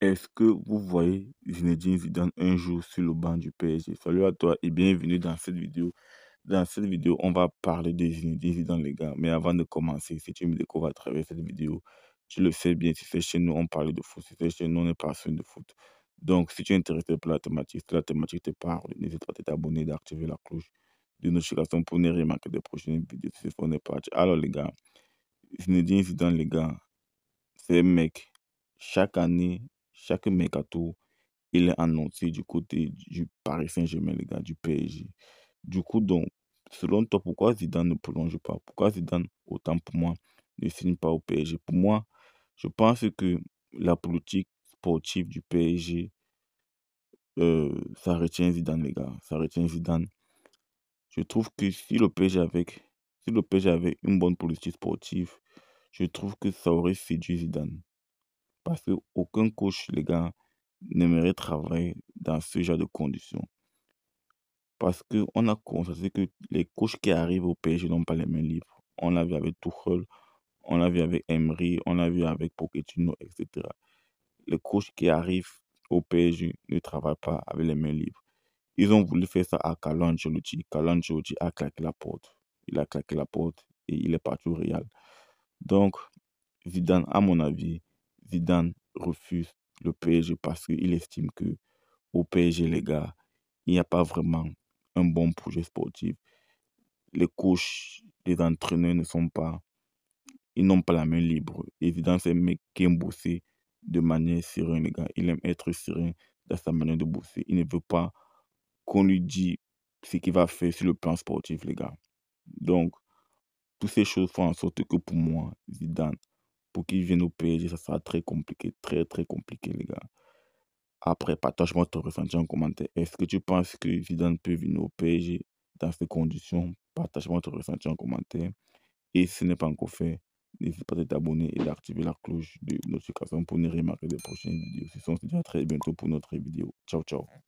Est-ce que vous voyez Zinedine Zidane un jour sur le banc du PSG Salut à toi et bienvenue dans cette vidéo. Dans cette vidéo, on va parler de Zinedine Zidane, les gars. Mais avant de commencer, si tu me découvres à travers cette vidéo, tu le sais bien, si c'est chez nous, on parle de foot. Si c'est chez nous, on est passionné de foot. Donc, si tu es intéressé par la thématique, si la thématique te parle, n'hésite pas à t'abonner, d'activer la cloche de notification pour ne rien manquer des prochaines vidéos. Si on est pas, Alors, les gars, Zinedine Zidane, les gars, c'est un mec. Chaque année, chaque tour, il est annoncé du côté du Paris Saint-Germain, les gars, du PSG. Du coup, donc, selon toi, pourquoi Zidane ne prolonge pas Pourquoi Zidane, autant pour moi, ne signe pas au PSG Pour moi, je pense que la politique sportive du PSG, euh, ça retient Zidane, les gars. Ça retient Zidane. Je trouve que si le PSG avait, si le PSG avait une bonne politique sportive, je trouve que ça aurait séduit Zidane. Parce qu'aucun coach, les gars, n'aimerait travailler dans ce genre de conditions. Parce qu'on a constaté que les coachs qui arrivent au PSG n'ont pas les mêmes livres. On l'a vu avec Tuchel, on l'a vu avec Emery, on l'a vu avec Pochettino, etc. Les coachs qui arrivent au PSG ne travaillent pas avec les mêmes livres. Ils ont voulu faire ça à Kalon Choluti a claqué la porte. Il a claqué la porte et il est parti au Real. Donc, Zidane, à mon avis, Zidane refuse le PSG parce qu'il estime que au PSG, les gars, il n'y a pas vraiment un bon projet sportif. Les coachs, les entraîneurs ne sont pas, ils n'ont pas la main libre. Zidane, c'est un mec qui aime bosser de manière sereine, les gars. Il aime être serein dans sa manière de bosser. Il ne veut pas qu'on lui dise ce qu'il va faire sur le plan sportif, les gars. Donc, toutes ces choses font en sorte que pour moi, Zidane pour qu'ils viennent au PSG, ça sera très compliqué, très très compliqué, les gars. Après, partage-moi ton ressenti en commentaire. Est-ce que tu penses que Zidane peut venir au PSG dans ces conditions Partage-moi ton ressenti en commentaire. Et si ce n'est pas encore fait, n'hésite pas à t'abonner et d'activer la cloche de notification pour ne remarquer des prochaines vidéos. Ce sont à très bientôt pour notre vidéo. Ciao, ciao.